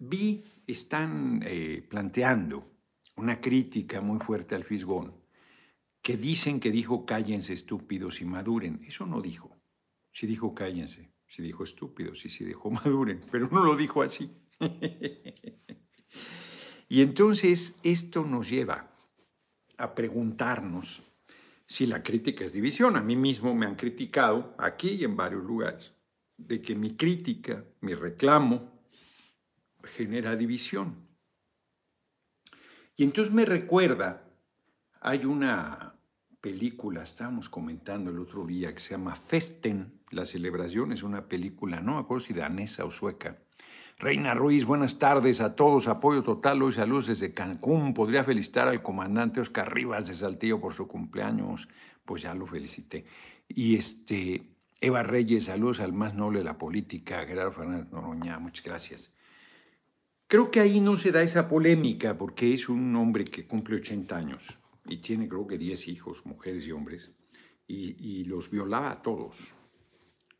Vi, están eh, planteando una crítica muy fuerte al Fisgón, que dicen que dijo cállense estúpidos y maduren. Eso no dijo. Si dijo cállense, si dijo estúpidos y si dijo maduren, pero no lo dijo así. y entonces esto nos lleva a preguntarnos si la crítica es división. A mí mismo me han criticado aquí y en varios lugares de que mi crítica, mi reclamo, genera división. Y entonces me recuerda, hay una película, estábamos comentando el otro día, que se llama Festen, La celebración, es una película, no me acuerdo si danesa o sueca. Reina Ruiz, buenas tardes a todos, apoyo total, hoy saludos desde Cancún. Podría felicitar al comandante Oscar Rivas de Saltillo por su cumpleaños, pues ya lo felicité. Y este, Eva Reyes, saludos al más noble de la política, Gerardo Fernández Noroña, muchas gracias. Creo que ahí no se da esa polémica porque es un hombre que cumple 80 años y tiene creo que 10 hijos, mujeres y hombres, y, los violaba a todos,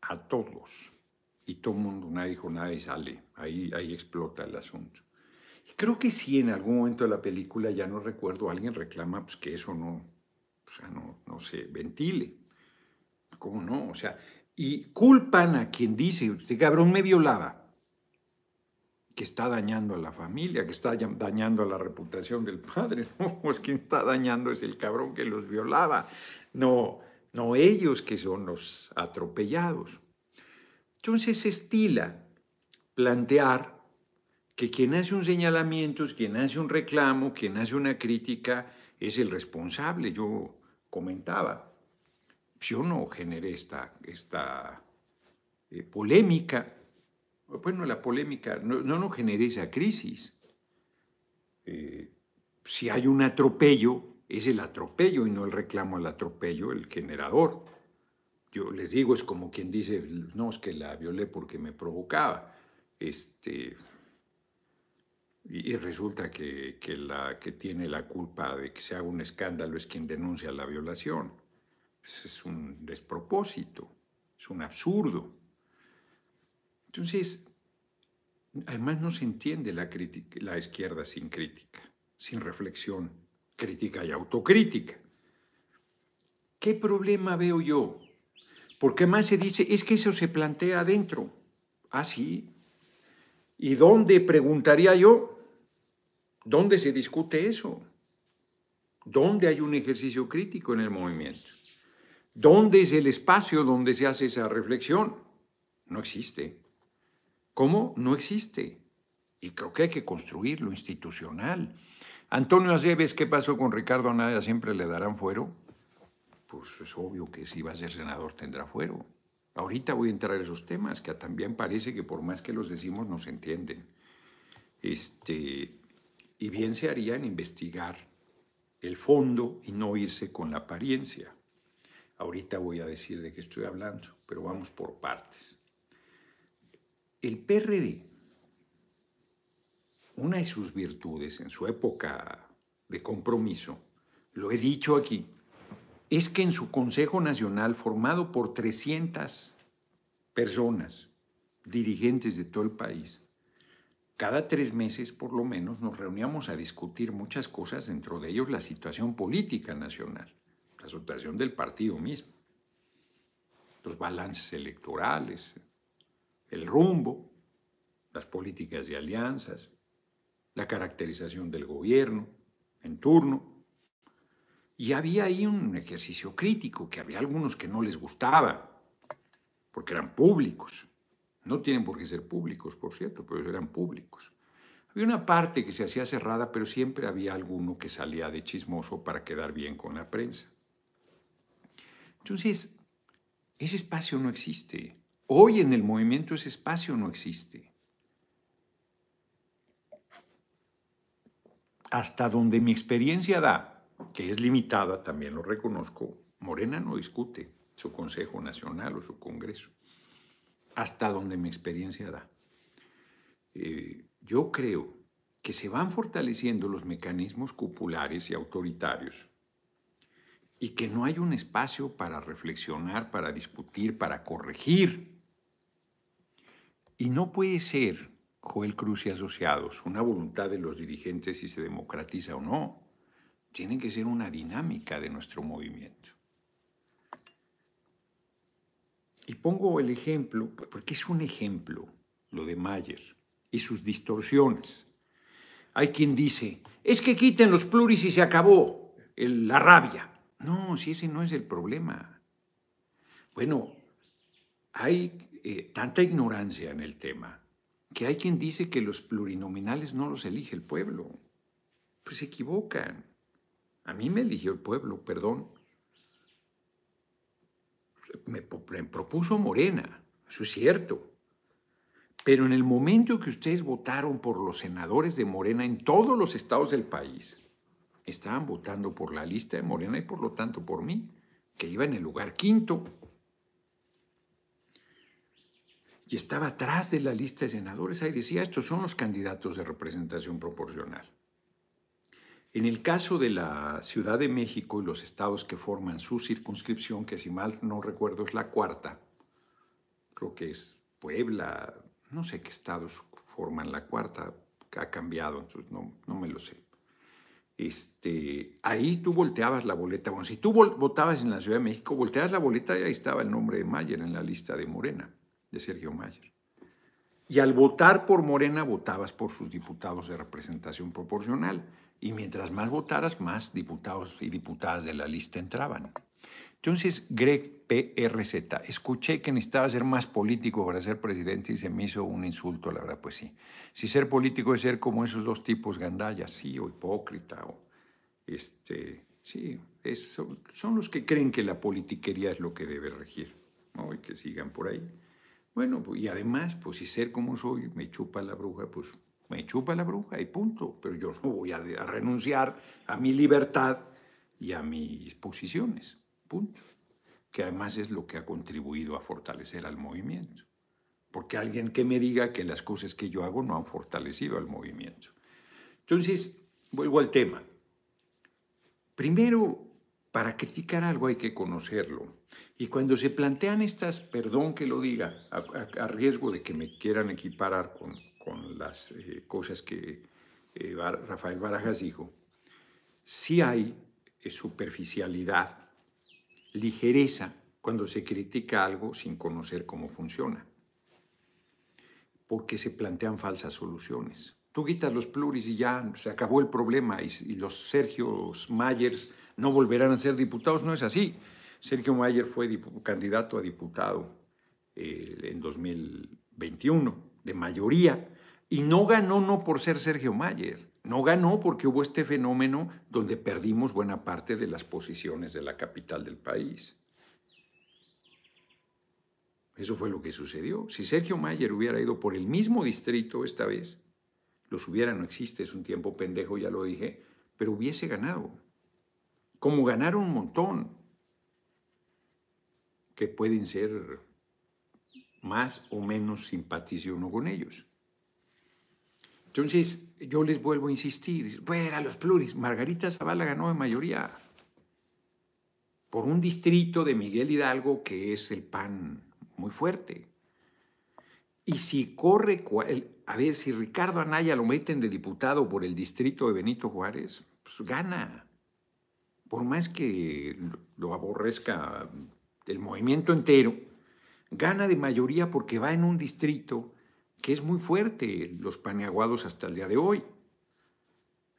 a todos. Y todo el mundo, nadie dijo nada y sale, ahí, ahí explota el asunto. creo que sí, en algún momento de la película, ya no recuerdo, alguien reclama pues, que eso no, o sea, no, no se ventile. ¿Cómo no? O sea, y culpan a quien dice, este cabrón me violaba que está dañando a la familia, que está dañando a la reputación del padre. No, pues quien está dañando es el cabrón que los violaba. No, no ellos que son los atropellados. Entonces se estila plantear que quien hace un señalamiento, quien hace un reclamo, quien hace una crítica, es el responsable. Yo comentaba, yo no generé esta, esta eh, polémica, bueno, la polémica no, no, genera esa crisis. Eh, si hay un atropello, es el atropello y no el reclamo al atropello, el generador. Yo les digo, es como quien dice, no, es que la violé porque me provocaba. Este, y, resulta que, la que tiene la culpa de que se haga un escándalo es quien denuncia la violación. es un despropósito, es un absurdo. Entonces, Además no se entiende la, crítica, la izquierda sin crítica, sin reflexión, crítica y autocrítica. ¿Qué problema veo yo? Porque más se dice, es que eso se plantea adentro. Ah, sí. ¿Y dónde preguntaría yo? ¿Dónde se discute eso? ¿Dónde hay un ejercicio crítico en el movimiento? ¿Dónde es el espacio donde se hace esa reflexión? No existe. ¿Cómo? No existe. Y creo que hay que construir lo institucional. Antonio Aceves, ¿qué pasó con Ricardo Anaya? ¿Siempre le darán fuero? Pues es obvio que si va a ser senador tendrá fuero. Ahorita voy a entrar en esos temas que también parece que por más que los decimos no se entienden. Este, y bien se haría en investigar el fondo y no irse con la apariencia. Ahorita voy a decir de qué estoy hablando, pero vamos por partes. El PRD, una de sus virtudes en su época de compromiso, lo he dicho aquí, es que en su Consejo Nacional, formado por 300 personas, dirigentes de todo el país, cada tres meses por lo menos nos reuníamos a discutir muchas cosas, dentro de ellos la situación política nacional, la situación del partido mismo, los balances electorales, el rumbo, las políticas de alianzas, la caracterización del gobierno en turno. Y había ahí un ejercicio crítico, que había algunos que no les gustaba, porque eran públicos. No tienen por qué ser públicos, por cierto, pero eran públicos. Había una parte que se hacía cerrada, pero siempre había alguno que salía de chismoso para quedar bien con la prensa. Entonces, ese espacio no existe. Hoy en el movimiento ese espacio no existe. Hasta donde mi experiencia da, que es limitada, también lo reconozco, Morena no discute su Consejo Nacional o su Congreso. Hasta donde mi experiencia da. Eh, yo creo que se van fortaleciendo los mecanismos populares y autoritarios y que no hay un espacio para reflexionar, para discutir, para corregir y no puede ser, Joel Cruz y asociados, una voluntad de los dirigentes si se democratiza o no. Tiene que ser una dinámica de nuestro movimiento. Y pongo el ejemplo, porque es un ejemplo lo de Mayer y sus distorsiones. Hay quien dice, es que quiten los pluris y se acabó la rabia. No, si ese no es el problema. Bueno, hay eh, tanta ignorancia en el tema que hay quien dice que los plurinominales no los elige el pueblo. Pues se equivocan. A mí me eligió el pueblo, perdón. Me, me propuso Morena, eso es cierto. Pero en el momento que ustedes votaron por los senadores de Morena en todos los estados del país, estaban votando por la lista de Morena y por lo tanto por mí, que iba en el lugar quinto y estaba atrás de la lista de senadores. Ahí decía, estos son los candidatos de representación proporcional. En el caso de la Ciudad de México y los estados que forman su circunscripción, que si mal no recuerdo es la cuarta, creo que es Puebla, no sé qué estados forman la cuarta, ha cambiado, entonces no, no me lo sé. Este, ahí tú volteabas la boleta. Bueno, si tú votabas en la Ciudad de México, volteabas la boleta y ahí estaba el nombre de Mayer en la lista de Morena de Sergio Mayer. Y al votar por Morena, votabas por sus diputados de representación proporcional. Y mientras más votaras, más diputados y diputadas de la lista entraban. Entonces, Greg PRZ, escuché que necesitaba ser más político para ser presidente y se me hizo un insulto, la verdad, pues sí. Si ser político es ser como esos dos tipos, Gandalla, sí, o hipócrita, o este, sí, son los que creen que la politiquería es lo que debe regir, ¿no? Y que sigan por ahí. Bueno, pues, y además, pues si ser como soy me chupa la bruja, pues me chupa la bruja y punto. Pero yo no voy a renunciar a mi libertad y a mis posiciones, punto. Que además es lo que ha contribuido a fortalecer al movimiento. Porque alguien que me diga que las cosas que yo hago no han fortalecido al movimiento. Entonces, vuelvo al tema. Primero, para criticar algo hay que conocerlo. Y cuando se plantean estas, perdón que lo diga, a, riesgo de que me quieran equiparar con, con las eh, cosas que eh, Rafael Barajas dijo, sí hay eh, superficialidad, ligereza cuando se critica algo sin conocer cómo funciona, porque se plantean falsas soluciones. Tú quitas los pluris y ya se acabó el problema y, y los Sergio Mayers no volverán a ser diputados, no es así. Sergio Mayer fue candidato a diputado eh, en 2021, de mayoría, y no ganó no por ser Sergio Mayer, no ganó porque hubo este fenómeno donde perdimos buena parte de las posiciones de la capital del país. Eso fue lo que sucedió. Si Sergio Mayer hubiera ido por el mismo distrito esta vez, los hubiera, no existe, es un tiempo pendejo, ya lo dije, pero hubiese ganado. Como ganaron un montón, que pueden ser más o menos simpatice con ellos. Entonces, yo les vuelvo a insistir, fuera los pluris, Margarita Zavala ganó en mayoría por un distrito de Miguel Hidalgo que es el PAN muy fuerte. Y si corre, a ver, si Ricardo Anaya lo meten de diputado por el distrito de Benito Juárez, pues gana. Por más que lo aborrezca el movimiento entero, gana de mayoría porque va en un distrito que es muy fuerte, los paneaguados hasta el día de hoy.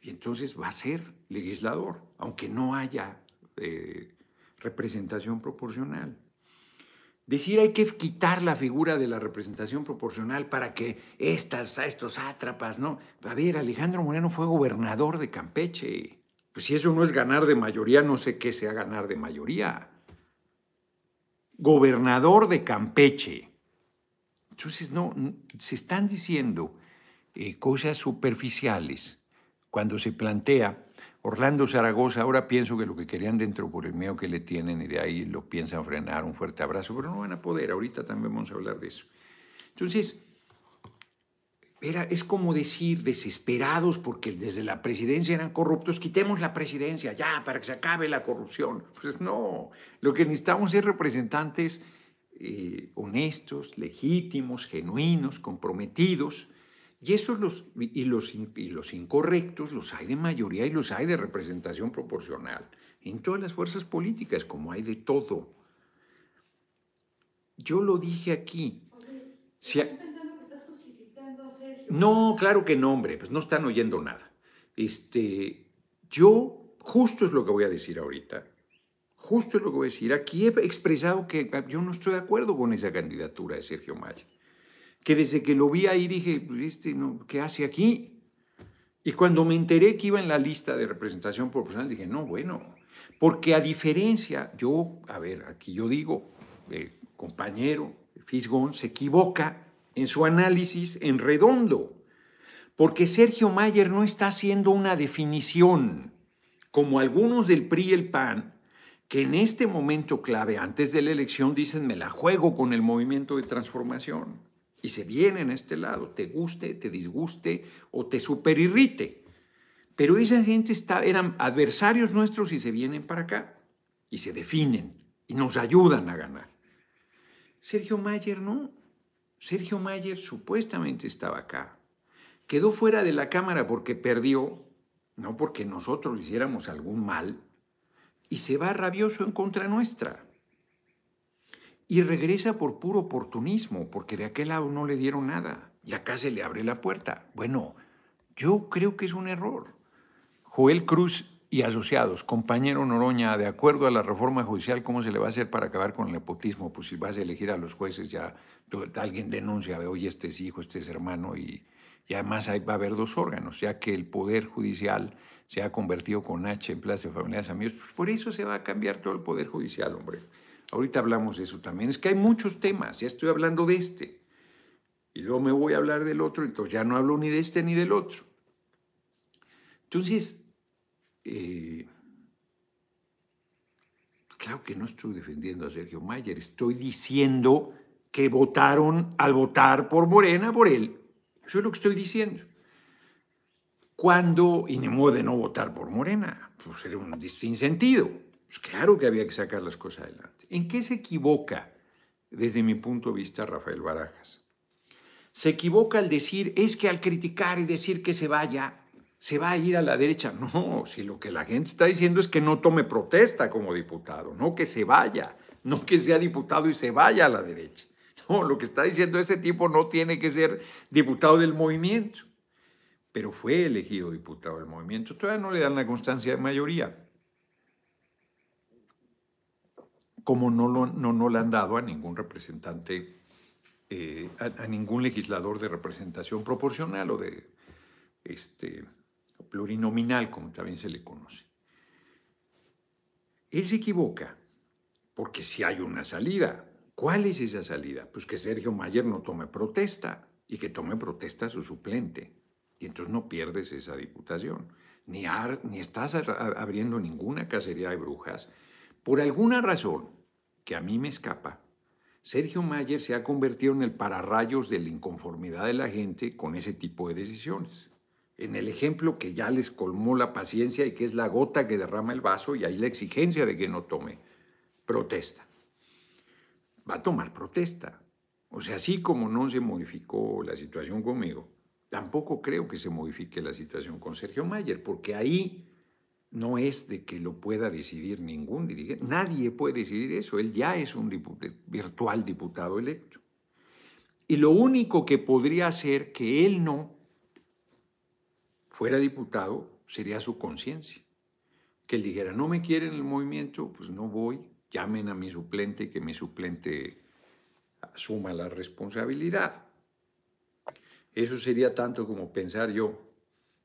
Y entonces va a ser legislador, aunque no haya eh, representación proporcional. Decir hay que quitar la figura de la representación proporcional para que estas, a estos sátrapas, ¿no? A ver, Alejandro Moreno fue gobernador de Campeche. Pues si eso no es ganar de mayoría, no sé qué sea ganar de mayoría gobernador de Campeche. Entonces, no, se están diciendo eh, cosas superficiales cuando se plantea Orlando Zaragoza, ahora pienso que lo que querían dentro por el miedo que le tienen y de ahí lo piensan frenar, un fuerte abrazo, pero no van a poder, ahorita también vamos a hablar de eso. Entonces, era, es como decir, desesperados porque desde la presidencia eran corruptos, quitemos la presidencia ya para que se acabe la corrupción. Pues no, lo que necesitamos es representantes eh, honestos, legítimos, genuinos, comprometidos. Y esos los, y los, los incorrectos los hay de mayoría y los hay de representación proporcional en todas las fuerzas políticas, como hay de todo. Yo lo dije aquí. Si, no, claro que no, hombre, pues no están oyendo nada. Este, yo, justo es lo que voy a decir ahorita, justo es lo que voy a decir. Aquí he expresado que ah, yo no estoy de acuerdo con esa candidatura de Sergio Maya. Que desde que lo vi ahí dije, pues este, no, ¿qué hace aquí? Y cuando me enteré que iba en la lista de representación proporcional, dije, no, bueno, porque a diferencia, yo, a ver, aquí yo digo, compañero, Fisgón se equivoca en su análisis en redondo, porque Sergio Mayer no está haciendo una definición, como algunos del PRI y el PAN, que en este momento clave, antes de la elección, dicen, me la juego con el movimiento de transformación. Y se vienen a este lado, te guste, te disguste o te superirrite. Pero esa gente está, eran adversarios nuestros y se vienen para acá y se definen y nos ayudan a ganar. Sergio Mayer no, Sergio Mayer supuestamente estaba acá. Quedó fuera de la cámara porque perdió, no porque nosotros hiciéramos algún mal, y se va rabioso en contra nuestra. Y regresa por puro oportunismo, porque de aquel lado no le dieron nada, y acá se le abre la puerta. Bueno, yo creo que es un error. Joel Cruz y asociados. Compañero Noroña, de acuerdo a la reforma judicial, ¿cómo se le va a hacer para acabar con el nepotismo? Pues si vas a elegir a los jueces, ya alguien denuncia, oye, este es hijo, este es hermano, y, además va a haber dos órganos, ya que el Poder Judicial se ha convertido con H en Plaza de Familiares Amigos, pues por eso se va a cambiar todo el Poder Judicial, hombre. Ahorita hablamos de eso también. Es que hay muchos temas, ya estoy hablando de este. Y luego me voy a hablar del otro, entonces ya no hablo ni de este ni del otro. Entonces, eh, claro que no estoy defendiendo a Sergio Mayer, estoy diciendo que votaron al votar por Morena por él. Eso es lo que estoy diciendo. Cuando, y ni modo de no votar por Morena, pues era un sinsentido. Pues claro que había que sacar las cosas adelante. ¿En qué se equivoca, desde mi punto de vista, Rafael Barajas? Se equivoca al decir, es que al criticar y decir que se vaya, se va a ir a la derecha. No, si lo que la gente está diciendo es que no tome protesta como diputado, no que se vaya, no que sea diputado y se vaya a la derecha. No, lo que está diciendo ese tipo no tiene que ser diputado del movimiento. Pero fue elegido diputado del movimiento. Todavía no le dan la constancia de mayoría. Como no, lo, no, no le han dado a ningún representante, eh, a, a ningún legislador de representación proporcional o de este, plurinominal, como también se le conoce. Él se equivoca, porque si hay una salida. ¿Cuál es esa salida? Pues que Sergio Mayer no tome protesta y que tome protesta su suplente. Y entonces no pierdes esa diputación. Ni, ni estás abriendo ninguna cacería de brujas. Por alguna razón que a mí me escapa, Sergio Mayer se ha convertido en el pararrayos de la inconformidad de la gente con ese tipo de decisiones en el ejemplo que ya les colmó la paciencia y que es la gota que derrama el vaso y ahí la exigencia de que no tome protesta. Va a tomar protesta. O sea, así como no se modificó la situación conmigo, tampoco creo que se modifique la situación con Sergio Mayer, porque ahí no es de que lo pueda decidir ningún dirigente. Nadie puede decidir eso. Él ya es un virtual diputado electo. Y lo único que podría hacer que él no fuera diputado, sería su conciencia. Que él dijera, no me quieren el movimiento, pues no voy, llamen a mi suplente y que mi suplente asuma la responsabilidad. Eso sería tanto como pensar yo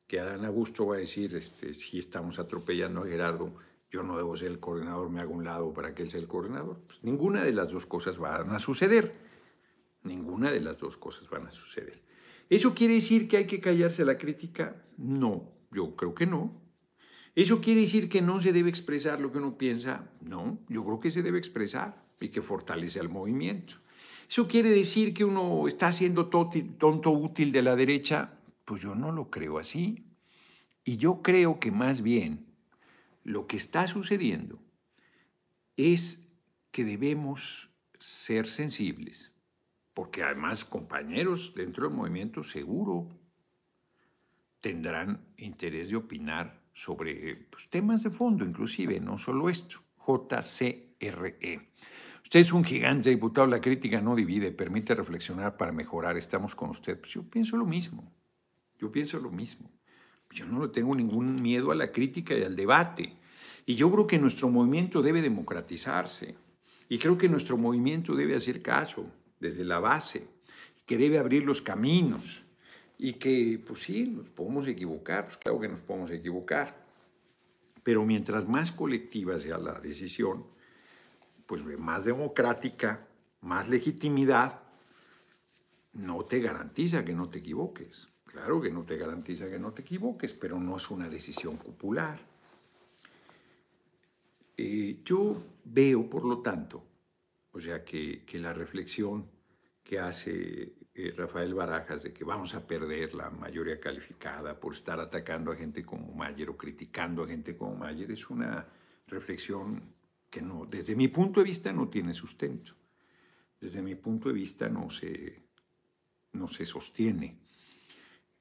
que Adán Augusto va a decir, este, si estamos atropellando a Gerardo, yo no debo ser el coordinador, me hago un lado para que él sea el coordinador. Pues ninguna de las dos cosas van a suceder. Ninguna de las dos cosas van a suceder. ¿Eso quiere decir que hay que callarse la crítica? No, yo creo que no. ¿Eso quiere decir que no se debe expresar lo que uno piensa? No, yo creo que se debe expresar y que fortalece al movimiento. ¿Eso quiere decir que uno está siendo tonto útil de la derecha? Pues yo no lo creo así. Y yo creo que más bien lo que está sucediendo es que debemos ser sensibles porque además compañeros dentro del movimiento seguro tendrán interés de opinar sobre pues, temas de fondo, inclusive, no solo esto, JCRE. Usted es un gigante, diputado, la crítica no divide, permite reflexionar para mejorar, estamos con usted. Pues yo pienso lo mismo, yo pienso lo mismo. Yo no le tengo ningún miedo a la crítica y al debate. Y yo creo que nuestro movimiento debe democratizarse. Y creo que nuestro movimiento debe hacer caso desde la base, que debe abrir los caminos y que, pues sí, nos podemos equivocar, pues claro que nos podemos equivocar, pero mientras más colectiva sea la decisión, pues más democrática, más legitimidad, no te garantiza que no te equivoques. Claro que no te garantiza que no te equivoques, pero no es una decisión popular. Eh, yo veo, por lo tanto, o sea, que, que la reflexión que hace eh, Rafael Barajas de que vamos a perder la mayoría calificada por estar atacando a gente como Mayer o criticando a gente como Mayer es una reflexión que no, desde mi punto de vista no tiene sustento. Desde mi punto de vista no se, no se sostiene.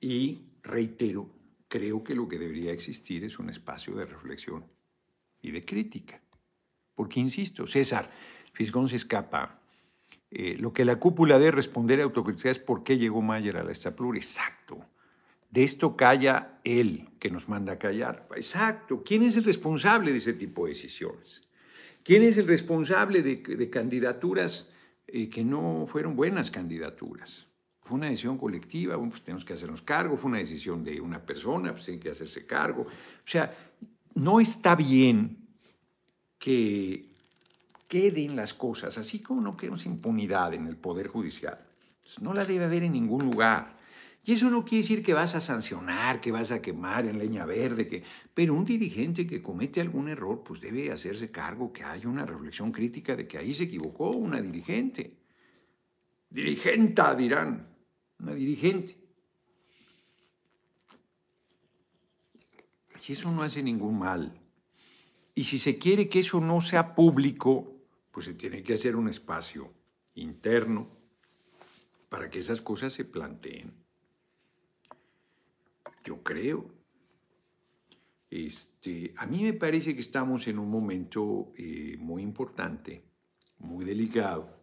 Y reitero, creo que lo que debería existir es un espacio de reflexión y de crítica. Porque, insisto, César Fisgón se escapa eh, lo que la cúpula debe responder a autocrítica es por qué llegó Mayer a la estaplura. Exacto. De esto calla él que nos manda a callar. Exacto. ¿Quién es el responsable de ese tipo de decisiones? ¿Quién es el responsable de, candidaturas eh, que no fueron buenas candidaturas? Fue una decisión colectiva, pues tenemos que hacernos cargo, fue una decisión de una persona, pues hay que hacerse cargo. O sea, no está bien que queden las cosas, así como no queremos impunidad en el Poder Judicial. Pues, no la debe haber en ningún lugar. Y eso no quiere decir que vas a sancionar, que vas a quemar en leña verde, que... pero un dirigente que comete algún error, pues debe hacerse cargo que haya una reflexión crítica de que ahí se equivocó una dirigente. Dirigenta, dirán, una dirigente. Y eso no hace ningún mal. Y si se quiere que eso no sea público, pues se tiene que hacer un espacio interno para que esas cosas se planteen. Yo creo. Este, a mí me parece que estamos en un momento eh, muy importante, muy delicado,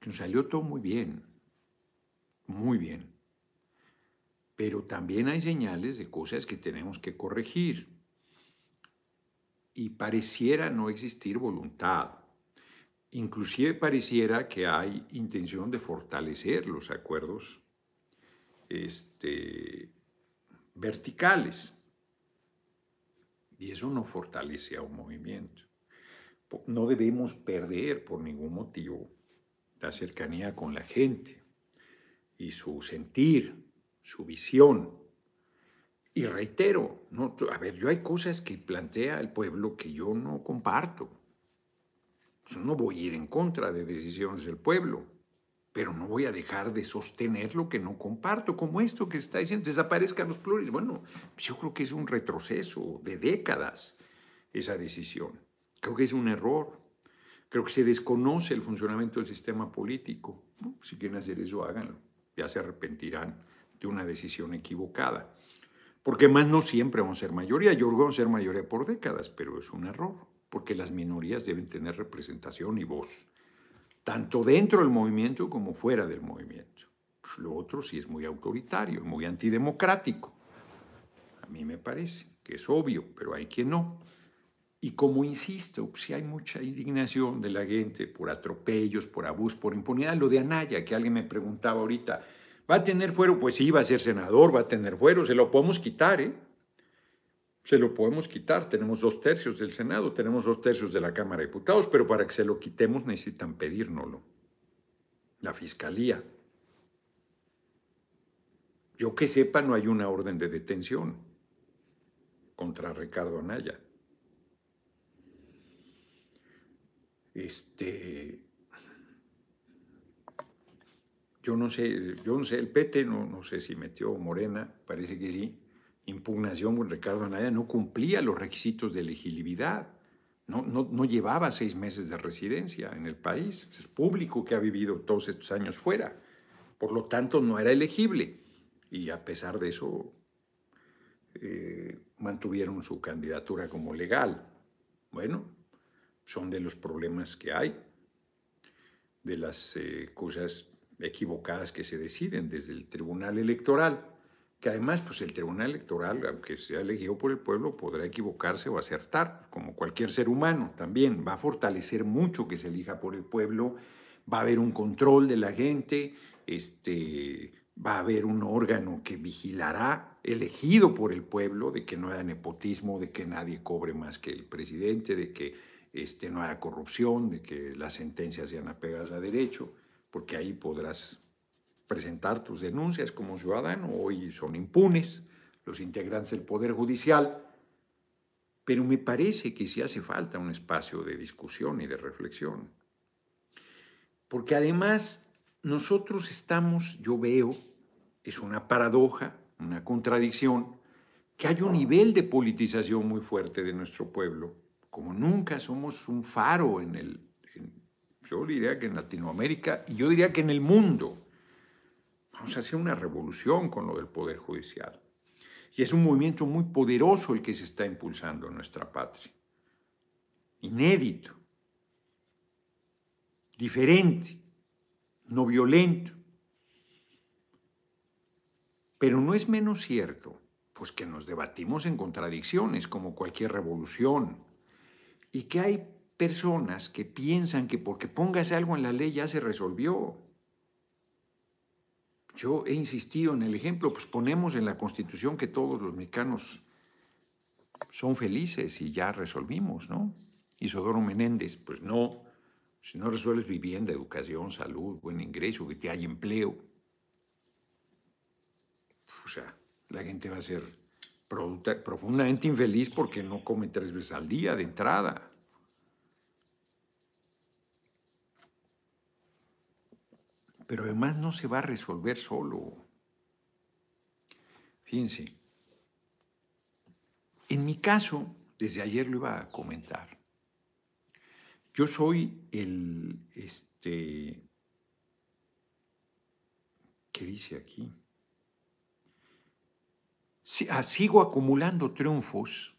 que nos salió todo muy bien, muy bien. Pero también hay señales de cosas que tenemos que corregir. Y pareciera no existir voluntad Inclusive pareciera que hay intención de fortalecer los acuerdos este, verticales. Y eso no fortalece a un movimiento. No debemos perder por ningún motivo la cercanía con la gente y su sentir, su visión. Y reitero, no, a ver, yo hay cosas que plantea el pueblo que yo no comparto pues, no voy a ir en contra de decisiones del pueblo, pero no voy a dejar de sostener lo que no comparto, como esto que está diciendo, desaparezcan los pluris. Bueno, pues, yo creo que es un retroceso de décadas esa decisión. Creo que es un error. Creo que se desconoce el funcionamiento del sistema político. Pues, si quieren hacer eso, háganlo. Ya se arrepentirán de una decisión equivocada. Porque más no siempre vamos a ser mayoría. Yo creo que vamos a ser mayoría por décadas, pero es un error porque las minorías deben tener representación y voz, tanto dentro del movimiento como fuera del movimiento. Pues, lo otro sí es muy autoritario, muy antidemocrático. A mí me parece que es obvio, pero hay quien no. Y como insisto, si hay mucha indignación de la gente por atropellos, por abusos, por impunidad, lo de Anaya, que alguien me preguntaba ahorita, ¿va a tener fuero? Pues sí, va a ser senador, va a tener fuero, se lo podemos quitar, ¿eh? se lo podemos quitar. Tenemos dos tercios del Senado, tenemos dos tercios de la Cámara de Diputados, pero para que se lo quitemos necesitan pedírnoslo. La Fiscalía. Yo que sepa, no hay una orden de detención contra Ricardo Anaya. Este. Yo no sé, yo no sé, el PT no, no sé si metió Morena, parece que sí, impugnación con Ricardo Anaya no cumplía los requisitos de elegibilidad. No, no, llevaba seis meses de residencia en el país. Es público que ha vivido todos estos años fuera. Por lo tanto, no era elegible. Y a pesar de eso, eh, mantuvieron su candidatura como legal. Bueno, son de los problemas que hay, de las eh, cosas equivocadas que se deciden desde el Tribunal Electoral que además pues el Tribunal Electoral, aunque sea elegido por el pueblo, podrá equivocarse o acertar, como cualquier ser humano también. Va a fortalecer mucho que se elija por el pueblo, va a haber un control de la gente, este, va a haber un órgano que vigilará, elegido por el pueblo, de que no haya nepotismo, de que nadie cobre más que el presidente, de que este, no haya corrupción, de que las sentencias sean apegadas a derecho, porque ahí podrás presentar tus denuncias como ciudadano. Hoy son impunes los integrantes del Poder Judicial, pero me parece que sí hace falta un espacio de discusión y de reflexión. Porque además nosotros estamos, yo veo, es una paradoja, una contradicción, que hay un nivel de politización muy fuerte de nuestro pueblo. Como nunca somos un faro en el, yo diría que en Latinoamérica, y yo diría que en el mundo vamos pues, a una revolución con lo del Poder Judicial. Y es un movimiento muy poderoso el que se está impulsando en nuestra patria. Inédito, diferente, no violento. Pero no es menos cierto, pues que nos debatimos en contradicciones, como cualquier revolución, y que hay personas que piensan que porque pongas algo en la ley ya se resolvió. Yo he insistido en el ejemplo, pues ponemos en la Constitución que todos los mexicanos son felices y ya resolvimos, ¿no? Isodoro Menéndez, pues no, si no resuelves vivienda, educación, salud, buen ingreso, que te hay empleo, o sea, la gente va a ser profundamente infeliz porque no come tres veces al día de entrada. más no se va a resolver solo. Fíjense, en mi caso, desde ayer lo iba a comentar, yo soy el, este, ¿qué dice aquí? Ah, sigo acumulando triunfos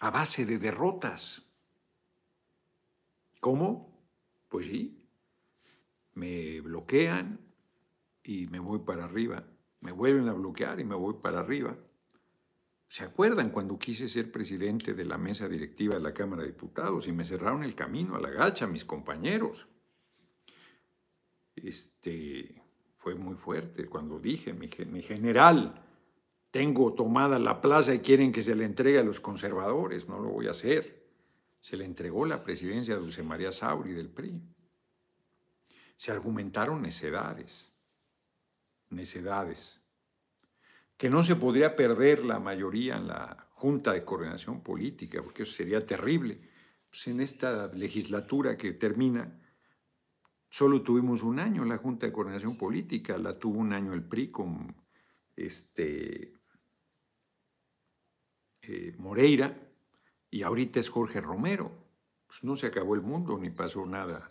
a base de derrotas. ¿Cómo? Pues sí, me bloquean y me voy para arriba, me vuelven a bloquear y me voy para arriba. ¿Se acuerdan cuando quise ser presidente de la mesa directiva de la Cámara de Diputados y me cerraron el camino a la gacha mis compañeros? Este, fue muy fuerte cuando dije, mi, general, tengo tomada la plaza y quieren que se la entregue a los conservadores, no lo voy a hacer. Se le entregó la presidencia a Dulce María Sauri del PRI se argumentaron necedades, necedades, que no se podría perder la mayoría en la Junta de Coordinación Política, porque eso sería terrible. Pues, en esta legislatura que termina, solo tuvimos un año en la Junta de Coordinación Política, la tuvo un año el PRI con este, eh, Moreira, y ahorita es Jorge Romero. Pues no se acabó el mundo ni pasó nada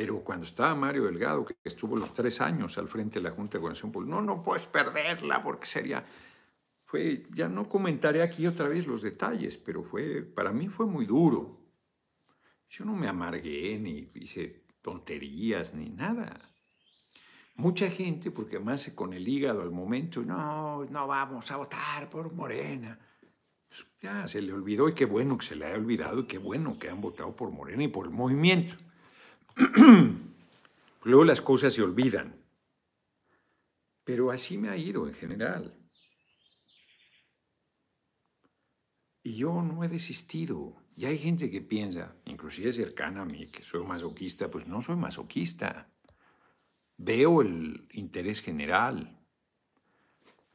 pero cuando estaba Mario Delgado, que estuvo los tres años al frente de la Junta de Gobernación Pública, pues, no, no puedes perderla porque sería... Fue, ya no comentaré aquí otra vez los detalles, pero fue, para mí fue muy duro. Yo no me amargué, ni hice tonterías, ni nada. Mucha gente, porque más con el hígado al momento, no, no vamos a votar por Morena. Pues, ya se le olvidó y qué bueno que se le haya olvidado y qué bueno que han votado por Morena y por el movimiento. Pues luego las cosas se olvidan. Pero así me ha ido en general. Y yo no he desistido. Y hay gente que piensa, inclusive cercana a mí, que soy masoquista, pues no soy masoquista. Veo el interés general.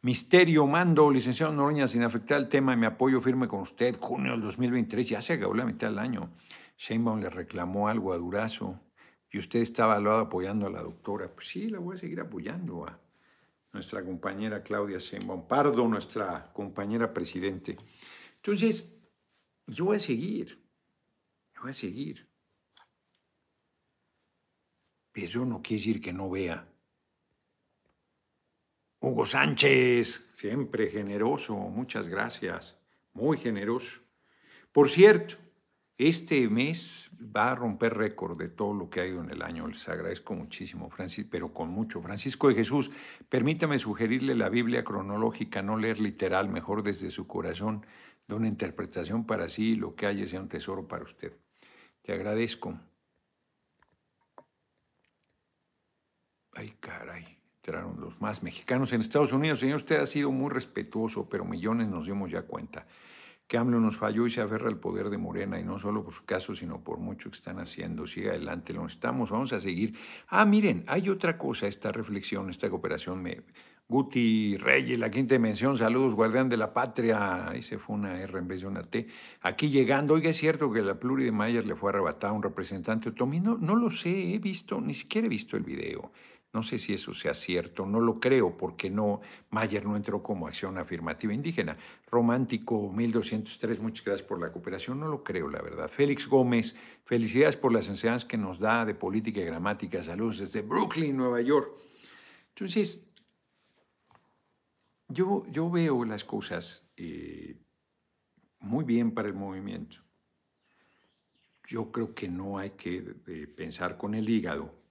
Misterio, mando, licenciado Noroña, sin afectar el tema, me apoyo firme con usted. Junio del 2023, ya se acabó la mitad del año. Sheinbaum le reclamó algo a Durazo y usted está lado apoyando a la doctora, pues sí, la voy a seguir apoyando a nuestra compañera Claudia Sheinbaum Pardo, nuestra compañera presidente. Entonces, yo voy a seguir, yo voy a seguir. Pero eso no quiere decir que no vea. Hugo Sánchez, siempre generoso, muchas gracias, muy generoso. Por cierto, este mes va a romper récord de todo lo que ha ido en el año. Les agradezco muchísimo, Francis, pero con mucho. Francisco de Jesús, permítame sugerirle la Biblia cronológica, no leer literal, mejor desde su corazón, de una interpretación para sí lo que haya sea un tesoro para usted. Te agradezco. Ay, caray, entraron los más mexicanos en Estados Unidos. Señor, usted ha sido muy respetuoso, pero millones nos dimos ya cuenta que AMLO nos falló y se aferra al poder de Morena, y no solo por su caso, sino por mucho que están haciendo. Sigue adelante, lo estamos, vamos a seguir. Ah, miren, hay otra cosa, esta reflexión, esta cooperación. Me... Guti Reyes, la quinta dimensión, saludos, guardián de la patria. Ahí se fue una R en vez de una T. Aquí llegando, oiga, es cierto que la pluri de Mayer le fue arrebatada a un representante otomino. No, no lo sé, he visto, ni siquiera he visto el video. No sé si eso sea cierto, no lo creo, porque no, Mayer no entró como acción afirmativa indígena. Romántico 1203, muchas gracias por la cooperación, no lo creo, la verdad. Félix Gómez, felicidades por las enseñanzas que nos da de política y gramática. Saludos desde Brooklyn, Nueva York. Entonces, yo, yo veo las cosas eh, muy bien para el movimiento. Yo creo que no hay que eh, pensar con el hígado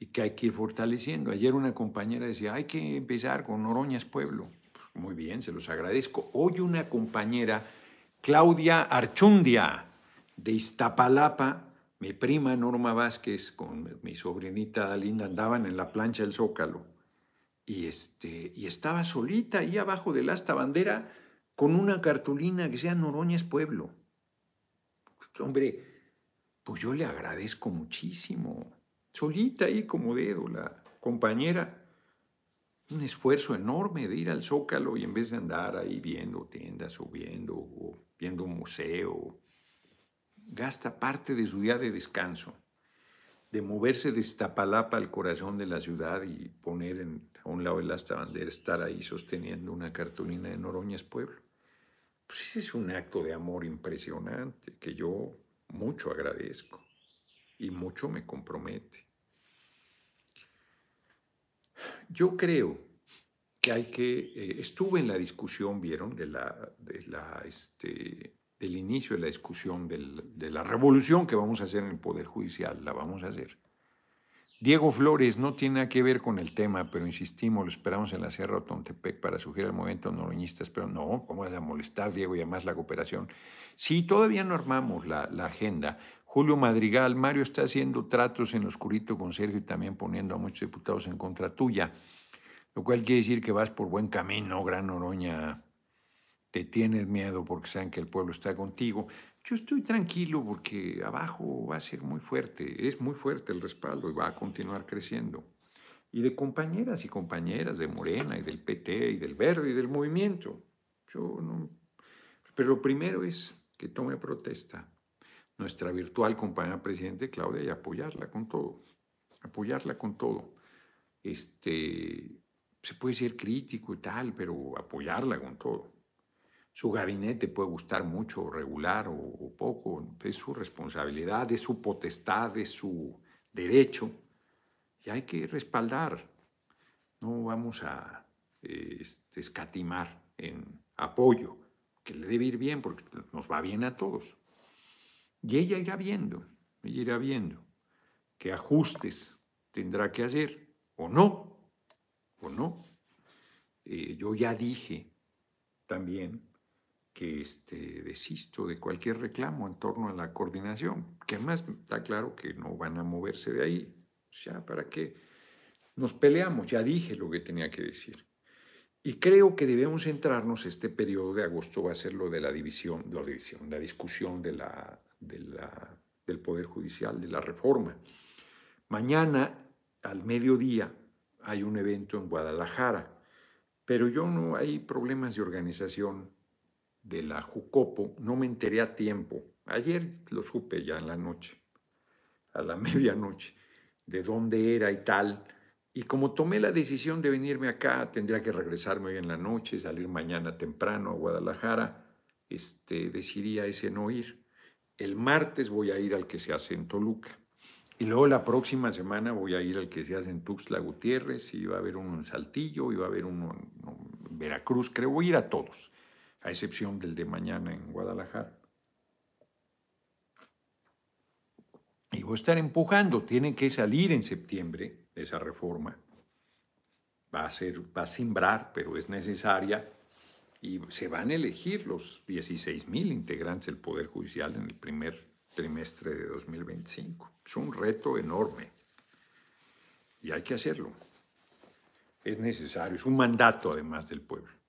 y que hay que ir fortaleciendo. Ayer una compañera decía, hay que empezar con Oroñas Pueblo. Pues, muy bien, se los agradezco. Hoy una compañera, Claudia Archundia, de Iztapalapa, mi prima Norma Vázquez con mi sobrinita Linda andaban en la plancha del Zócalo y, este, y estaba solita ahí abajo del asta bandera con una cartulina que sea Noroñas Pueblo. Pues, hombre, pues yo le agradezco muchísimo solita ahí como dedo, la compañera, un esfuerzo enorme de ir al zócalo y en vez de andar ahí viendo tiendas o viendo, o viendo un museo, gasta parte de su día de descanso, de moverse de palapa al corazón de la ciudad y poner en, a un lado el asta bandera, estar ahí sosteniendo una cartulina de oroñas Pueblo. Pues ese es un acto de amor impresionante que yo mucho agradezco y mucho me compromete. Yo creo que hay que, eh, estuve en la discusión, vieron, este, del inicio de la discusión de la revolución que vamos a hacer en el Poder Judicial, la vamos a hacer. Diego Flores no tiene nada que ver con el tema, pero insistimos, lo esperamos en la Sierra Tontepec para sugerir al movimiento noroñista, pero no, vamos a molestar, Diego, y además la cooperación? Si todavía no armamos la, la agenda, Julio Madrigal, Mario está haciendo tratos en lo oscurito con Sergio y también poniendo a muchos diputados en contra tuya, lo cual quiere decir que vas por buen camino, Gran Oroña. Te tienes miedo porque saben que el pueblo está contigo. Yo estoy tranquilo porque abajo va a ser muy fuerte, es muy fuerte el respaldo y va a continuar creciendo. Y de compañeras y compañeras de Morena y del PT y del Verde y del movimiento. Yo no... Pero lo primero es que tome protesta nuestra virtual compañera presidente Claudia y apoyarla con todo, apoyarla con todo. Este, se puede ser crítico y tal, pero apoyarla con todo. Su gabinete puede gustar mucho, regular o, poco, es su responsabilidad, es su potestad, es su derecho y hay que respaldar. No vamos a este, escatimar en apoyo, que le debe ir bien porque nos va bien a todos. Y ella irá viendo, ella irá viendo qué ajustes tendrá que hacer, o no, o no. Eh, yo ya dije también que este, desisto de cualquier reclamo en torno a la coordinación, que además está claro que no van a moverse de ahí. O sea, ¿para qué? Nos peleamos, ya dije lo que tenía que decir. Y creo que debemos centrarnos, este periodo de agosto va a ser lo de la división, la división, la discusión de la del Poder Judicial, de la reforma. Mañana, al mediodía, hay un evento en Guadalajara, pero yo no hay problemas de organización de la Jucopo, no me enteré a tiempo. Ayer lo supe ya en la noche, a la medianoche, de dónde era y tal. Y como tomé la decisión de venirme acá, tendría que regresarme hoy en la noche, salir mañana temprano a Guadalajara, este, decidí a ese no ir. El martes voy a ir al que se hace en Toluca. Y luego la próxima semana voy a ir al que se hace en Tuxtla Gutiérrez, y va a haber uno en Saltillo, y va a haber uno en Veracruz, creo. Voy a ir a todos, a excepción del de mañana en Guadalajara. Y voy a estar empujando. Tiene que salir en septiembre esa reforma. Va a, ser, va a simbrar, pero es necesaria y se van a elegir los 16.000 mil integrantes del Poder Judicial en el primer trimestre de 2025. Es un reto enorme y hay que hacerlo. Es necesario, es un mandato además del pueblo.